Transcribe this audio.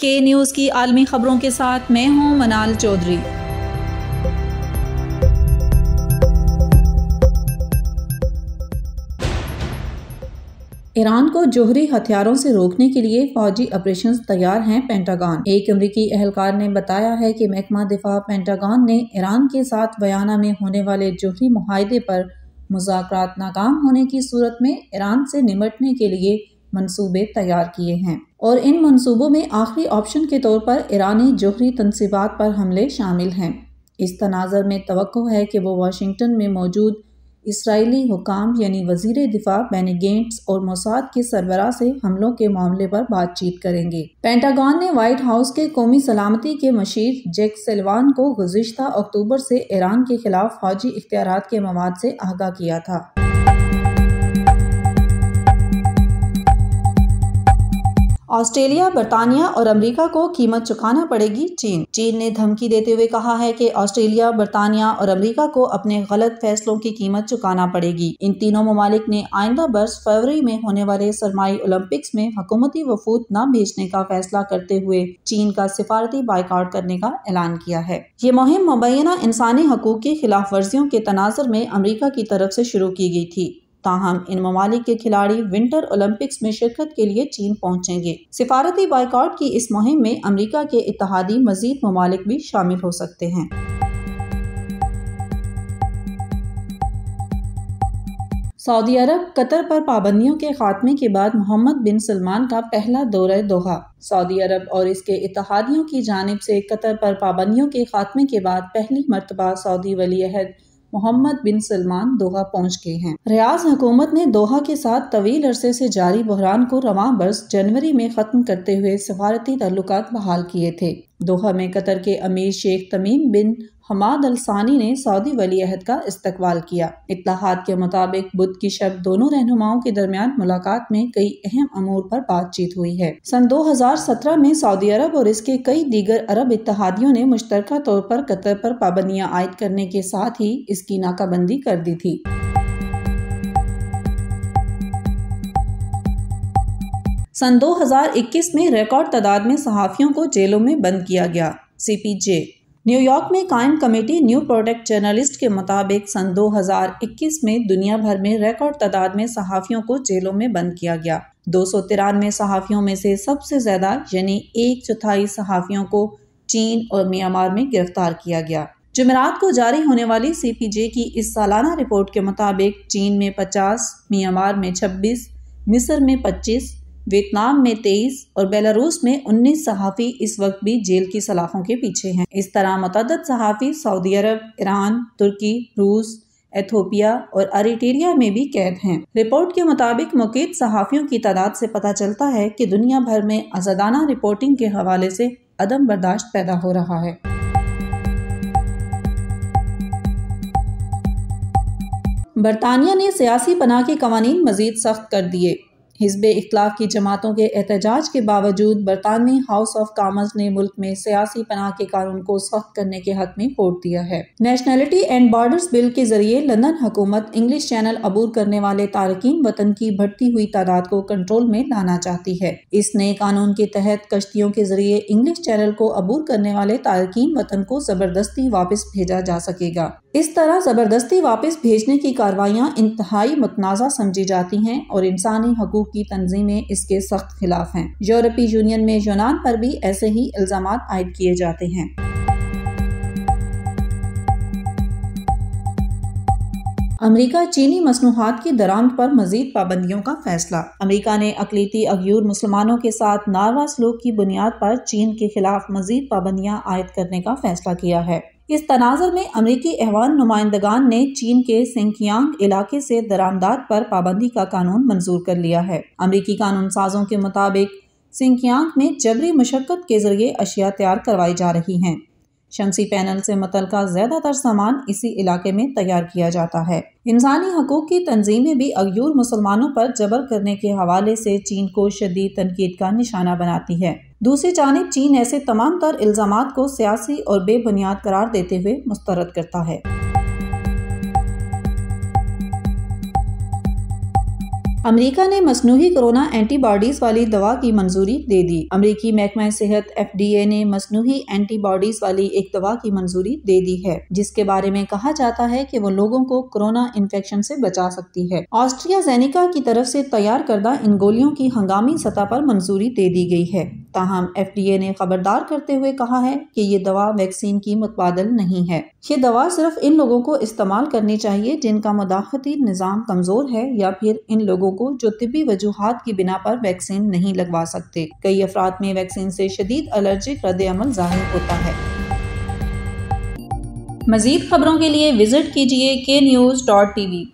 के न्यूज़ की आलमी खबरों के साथ मैं हूं मनाल चौधरी ईरान को जोहरी हथियारों से रोकने के लिए फौजी ऑपरेशन तैयार हैं पेंटागन एक अमरीकी एहलकार ने बताया है कि महकमा दिफा पेंटागन ने ईरान के साथ बयाना में होने वाले जोहरी माहे पर मुजाकर नाकाम होने की सूरत में ईरान से निमटने के लिए मंसूबे तैयार किए हैं और इन मंसूबों में आखिरी ऑप्शन के तौर पर ईरानी जोहरी तनसीबात पर हमले शामिल हैं इस तनाज़र में तो है कि वो वाशिंगटन में मौजूद इसराइली हुकाम यानी वजीर दिफा बेनी गेंट्स और मोसाद के सरबरा से हमलों के मामले पर बातचीत करेंगे पेंटागॉन ने वाइट हाउस के कौमी सलामती के मशीर जैक सेलवान को गुजशत अक्टूबर से ईरान के खिलाफ फौजी इख्तियार के मवाद से आगाह किया था ऑस्ट्रेलिया बरतानिया और अमेरिका को कीमत चुकाना पड़ेगी चीन चीन ने धमकी देते हुए कहा है कि ऑस्ट्रेलिया बरतानिया और अमेरिका को अपने गलत फैसलों की कीमत चुकाना पड़ेगी इन तीनों ममालिक ने आइंदा बर्स फरवरी में होने वाले सरमाई ओलंपिक्स में हकूमती वफूद न भेजने का फैसला करते हुए चीन का सिफारती बाइकआउट करने का ऐलान किया है ये मुहिम मुबैना इंसानी हकूक की खिलाफ वर्जियों के तनाजर में अमरीका की तरफ ऐसी शुरू की गयी थी ताहम इन ममालिक के खिलाड़ी विंटर ओलंपिक्स में शिरकत के लिए चीन पहुँचेंगे सिफारती बाइकआउट की इस मुहिम में अमरीका के इतिहादी मजीद ममालिक भी शामिल हो सकते हैं सऊदी अरब कतर पर पाबंदियों के खात्मे के बाद मोहम्मद बिन सलमान का पहला दौरा दोहा सऊदी अरब और इसके इतिहादियों की जानब से कतर पर पाबंदियों के खात्मे के बाद पहली मरतबा सऊदी वली अहद मोहम्मद बिन सलमान दोहा पहुंच गए हैं रियाज हुकूमत ने दोहा के साथ तवील अरसे से जारी बहरान को रवा बरस जनवरी में खत्म करते हुए सफारती ताल्लुक बहाल किए थे दोहा में कतर के अमीर शेख तमीम बिन हमाद अलसानी ने सऊदी वली अहद का इस्तकबाल किया इतलाहत के मुताबिक बुध की शब दोनों रहनुमाओं के दरमियान मुलाकात में कई अहम अमूर पर बातचीत हुई है सन 2017 में सऊदी अरब और इसके कई दीगर अरब इतिहादियों ने मुश्तर तौर पर कतर पर पाबंदियाँ आयद करने के साथ ही इसकी नाकाबंदी कर दी थी सन 2021 में रिकॉर्ड तादाद में सहाफ़ियों को जेलों में बंद किया गया सी पी जे न्यूयॉर्क में कायम कमेटी न्यू प्रोडक्ट जर्नलिस्ट के मुताबिक सन 2021 में दुनिया भर में रिकॉर्ड तादाद में सहाफ़ियों को जेलों में बंद किया गया दो सौ तिरानवे सहाफ़ियों में से सबसे ज़्यादा यानी एक चौथाई सहाफ़ियों को चीन और म्यांमार में गिरफ्तार किया गया जुमेरात को जारी होने वाली सी पी जे की इस सालाना रिपोर्ट के मुताबिक चीन में पचास म्यांमार में छब्बीस मिस्र में पच्चीस वियतनाम में तेईस और बेलारूस में उन्नीस सहाफ़ी इस वक्त भी जेल की सलाखों के पीछे हैं इस तरह मतद सहाफ़ी सऊदी अरब ईरान तुर्की रूस एथोपिया और अरिटेरिया में भी कैद हैं रिपोर्ट के मुताबिक मुकेद सहाफ़ियों की तादाद से पता चलता है कि दुनिया भर में आज़ादाना रिपोर्टिंग के हवाले से अदम बर्दाश्त पैदा हो रहा है बरतानिया ने सियासी पनाह के कवानीन मजीद सख्त कर दिए हिजब इख्लाक की जमातों के एहतजाज के बावजूद बरतानवी हाउस ऑफ कामर्स ने मुल्क में सियासी पनाह के कानून को सख्त करने के हक में वोट दिया है नेशनैलिटी एंड बॉर्डर्स बिल के जरिए लंदन हुकूमत इंग्लिश चैनल अबूर करने वाले तारकिन वतन की बढ़ती हुई तादाद को कंट्रोल में लाना चाहती है इस नए कानून के तहत कश्तियों के जरिए इंग्लिश चैनल को अबूर करने वाले तारकिन वतन को जबरदस्ती वापस भेजा जा सकेगा इस तरह जबरदस्ती वापस भेजने की कार्रवाइयाँ इंतहाई मतनाज़ा समझी जाती हैं और इंसानी हकूक की तंजीमें इसके सख्त खिलाफ हैं यूरोपीय यूनियन में यूनान पर भी ऐसे ही इल्जाम आयद किए जाते हैं अमेरिका चीनी मसनूहत की दरामद पर मजीद पाबंदियों का फैसला अमेरिका ने अकलीती अगयूर मुसलमानों के साथ नारवा सलूक की बुनियाद पर चीन के खिलाफ मजीद पाबंदियां आयद करने का फैसला किया है इस तनाजर में अमरीकी अहवान नुमाइंदगान ने चीन के सिंकियांग इलाके से दरामदाद पर पाबंदी का कानून मंजूर कर लिया है अमरीकी कानून साजों के मुताबिक सिंकियांग में जबरी मशक्क़त के जरिए अशिया तैयार करवाई जा रही हैं शमसी पैनल से का ज़्यादातर सामान इसी इलाके में तैयार किया जाता है इंसानी हकूक़ की तंजीमें भी अयूर मुसलमानों पर जबर करने के हवाले से चीन को शदीद तनकीद का निशाना बनाती है दूसरी जानब चीन ऐसे तमाम तर इल्ज़ाम को सियासी और बेबुनियाद करार देते हुए मुस्तरद करता है अमेरिका ने मसनू कोरोना एंटीबॉडीज वाली दवा की मंजूरी दे दी अमरीकी महकमा सेहत एफ डी ए ने मसनू एंटीबॉडीज वाली एक दवा की मंजूरी दे दी है जिसके बारे में कहा जाता है कि वो लोगों को कोरोना इन्फेक्शन से बचा सकती है ऑस्ट्रिया जेनिका की तरफ से तैयार करदा इन गोलियों की हंगामी सतह पर मंजूरी दे दी गई है ताहम एफ डी ए ने खबरदार करते हुए कहा है कि ये दवा वैक्सीन की मुतबादल नहीं है ये दवा सिर्फ इन लोगों को इस्तेमाल करनी चाहिए जिनका मदाखती निज़ाम कमज़ोर है या फिर इन लोगों लोगों को जो तिबी वजूहत की बिना पर वैक्सीन नहीं लगवा सकते कई अफराद में वैक्सीन से शदीद एलर्जिक रद्द अमल जाहिर होता है मजीद खबरों के लिए विजिट कीजिए के न्यूज़ डॉट टी वी